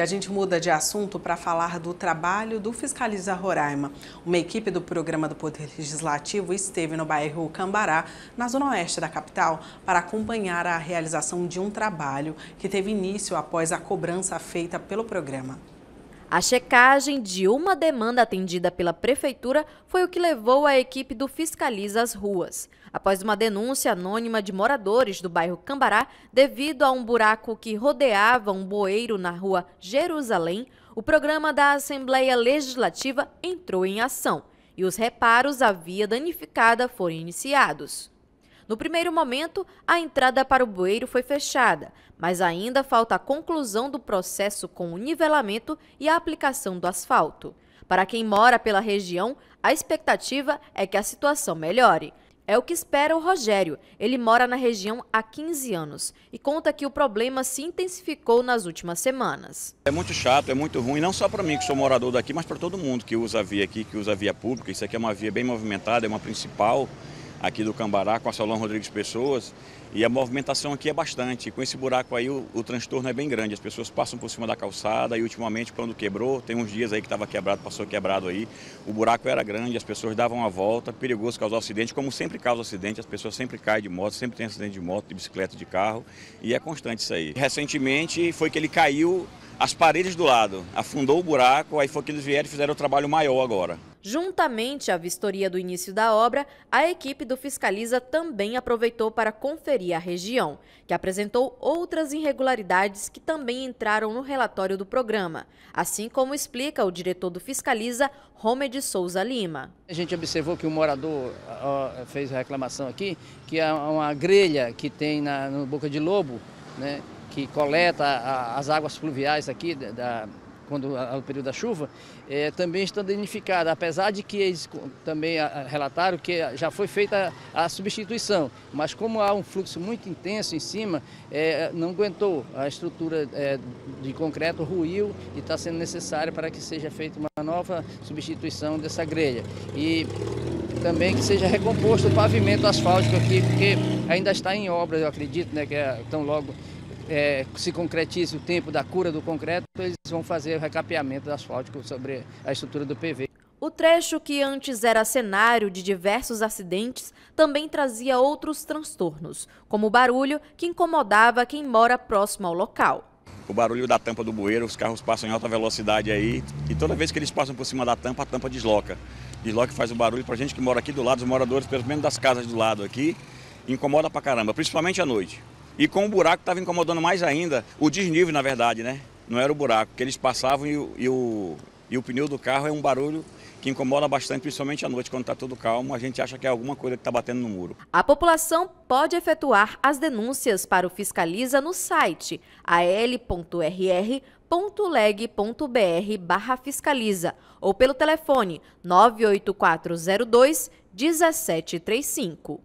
E a gente muda de assunto para falar do trabalho do Fiscaliza Roraima. Uma equipe do Programa do Poder Legislativo esteve no bairro Cambará, na zona oeste da capital, para acompanhar a realização de um trabalho que teve início após a cobrança feita pelo programa. A checagem de uma demanda atendida pela prefeitura foi o que levou a equipe do Fiscaliza as ruas. Após uma denúncia anônima de moradores do bairro Cambará, devido a um buraco que rodeava um bueiro na rua Jerusalém, o programa da Assembleia Legislativa entrou em ação e os reparos à via danificada foram iniciados. No primeiro momento, a entrada para o bueiro foi fechada, mas ainda falta a conclusão do processo com o nivelamento e a aplicação do asfalto. Para quem mora pela região, a expectativa é que a situação melhore. É o que espera o Rogério. Ele mora na região há 15 anos e conta que o problema se intensificou nas últimas semanas. É muito chato, é muito ruim, não só para mim que sou morador daqui, mas para todo mundo que usa a via aqui, que usa a via pública. Isso aqui é uma via bem movimentada, é uma principal aqui do Cambará com a Solon Rodrigues Pessoas. E a movimentação aqui é bastante. Com esse buraco aí, o, o, transtorno é bem grande. As pessoas passam por cima da calçada e, ultimamente, quando quebrou, tem uns dias aí que estava quebrado, passou quebrado aí. O buraco era grande, as pessoas davam a volta, perigoso causar acidente, como sempre causa acidente, as pessoas sempre caem de moto, sempre tem acidente de moto, de bicicleta, de carro, e é constante isso aí. Recentemente foi que ele caiu as paredes do lado, afundou o buraco, aí foi que eles vieram e fizeram o trabalho maior agora. Juntamente à vistoria do início da obra, a equipe do Fiscaliza também aproveitou para conferir a região, que apresentou outras irregularidades que também entraram no relatório do programa, assim como explica o diretor do Fiscaliza, Rome de Souza Lima. A gente observou que o morador ó, fez a reclamação aqui, que é uma grelha que tem na, no Boca de Lobo, né, que coleta a, as águas fluviais aqui da, quando o período da chuva, é, também estão danificadas, apesar de que eles também relataram que já foi feita a, a substituição, mas como há um fluxo muito intenso em cima, é, não aguentou, a estrutura é, de concreto ruiu e está sendo necessário para que seja feita uma nova substituição dessa grelha. E também que seja recomposto o pavimento asfáltico aqui, porque ainda está em obra, eu acredito, né, que é tão logo é, se concretize o tempo da cura do concreto, eles vão fazer o recapeamento asfalto sobre a estrutura do PV. O trecho que antes era cenário de diversos acidentes também trazia outros transtornos, como o barulho que incomodava quem mora próximo ao local. O barulho da tampa do bueiro, os carros passam em alta velocidade aí e toda vez que eles passam por cima da tampa, a tampa desloca. Desloca e faz o barulho para gente que mora aqui do lado, os moradores, pelo menos das casas do lado aqui, incomoda pra caramba, principalmente à noite. E com o buraco estava incomodando mais ainda, o desnível na verdade, né? Não era o buraco, que eles passavam e, e, o, e o pneu do carro é um barulho que incomoda bastante, principalmente à noite, quando está tudo calmo, a gente acha que é alguma coisa que está batendo no muro. A população pode efetuar as denúncias para o Fiscaliza no site al.rr.leg.br barra fiscaliza ou pelo telefone 98402 1735.